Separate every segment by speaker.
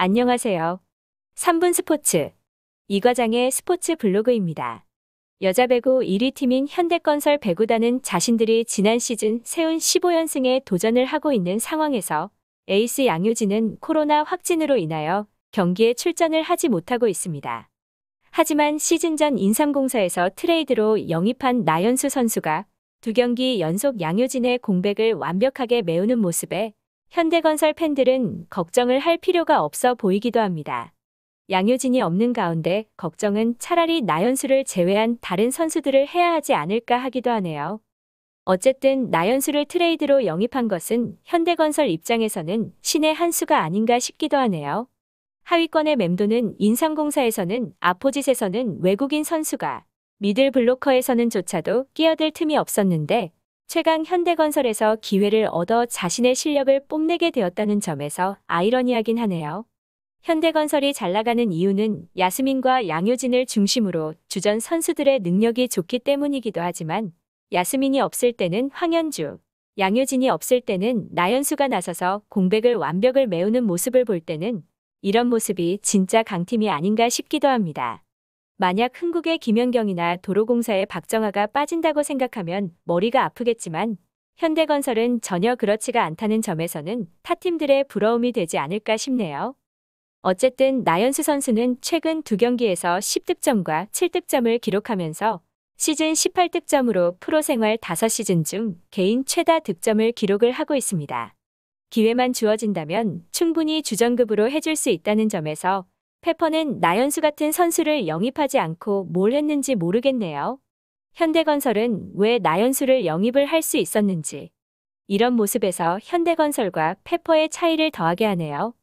Speaker 1: 안녕하세요. 3분 스포츠 이 과장의 스포츠 블로그입니다. 여자 배구 1위 팀인 현대건설 배구단은 자신들이 지난 시즌 세운 15연승에 도전을 하고 있는 상황에서 에이스 양효진은 코로나 확진으로 인하여 경기에 출전을 하지 못하고 있습니다. 하지만 시즌 전 인삼공사에서 트레이드로 영입한 나연수 선수가 두 경기 연속 양효진의 공백을 완벽하게 메우는 모습에 현대건설 팬들은 걱정을 할 필요가 없어 보이기도 합니다. 양효진이 없는 가운데 걱정은 차라리 나연수를 제외한 다른 선수들을 해야 하지 않을까 하기도 하네요. 어쨌든 나연수를 트레이드로 영입한 것은 현대건설 입장에서는 신의 한 수가 아닌가 싶기도 하네요. 하위권의 맴도는 인상공사에서는 아포짓에서는 외국인 선수가 미들 블로커에서는 조차도 끼어들 틈이 없었는데 최강 현대건설에서 기회를 얻어 자신의 실력을 뽐내게 되었다는 점에서 아이러니하긴 하네요. 현대건설이 잘 나가는 이유는 야스민과 양효진을 중심으로 주전 선수들의 능력이 좋기 때문이기도 하지만 야스민이 없을 때는 황현주, 양효진이 없을 때는 나연수가 나서서 공백을 완벽을 메우는 모습을 볼 때는 이런 모습이 진짜 강팀이 아닌가 싶기도 합니다. 만약 흥국의 김연경이나 도로공사의 박정아가 빠진다고 생각하면 머리가 아프겠지만 현대건설은 전혀 그렇지가 않다는 점에서는 타팀들의 부러움이 되지 않을까 싶네요. 어쨌든 나연수 선수는 최근 두 경기에서 10득점과 7득점을 기록하면서 시즌 18득점으로 프로 생활 5시즌 중 개인 최다 득점을 기록을 하고 있습니다. 기회만 주어진다면 충분히 주전급으로 해줄 수 있다는 점에서 페퍼는 나연수 같은 선수를 영입하지 않고 뭘 했는지 모르겠네요. 현대건설은 왜 나연수를 영입을 할 수 있었는지. 이런 모습에서 현대건설과 페퍼의 차이를 더하게 하네요.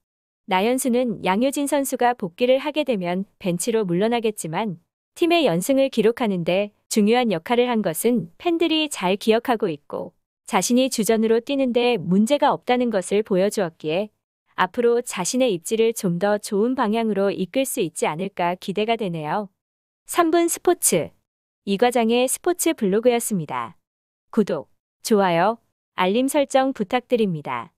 Speaker 1: 나연수는 양효진 선수가 복귀를 하게 되면 벤치로 물러나겠지만 팀의 연승을 기록하는데 중요한 역할을 한 것은 팬들이 잘 기억하고 있고 자신이 주전으로 뛰는데 문제가 없다는 것을 보여주었기에 앞으로 자신의 입지를 좀 더 좋은 방향으로 이끌 수 있지 않을까 기대가 되네요. 3분 스포츠 이 과장의 스포츠 블로그였습니다. 구독, 좋아요, 알림 설정 부탁드립니다.